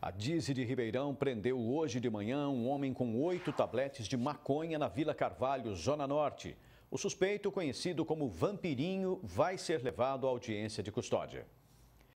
A Dize de Ribeirão prendeu hoje de manhã um homem com oito tabletes de maconha na Vila Carvalho, Zona Norte. O suspeito, conhecido como Vampirinho, vai ser levado à audiência de custódia.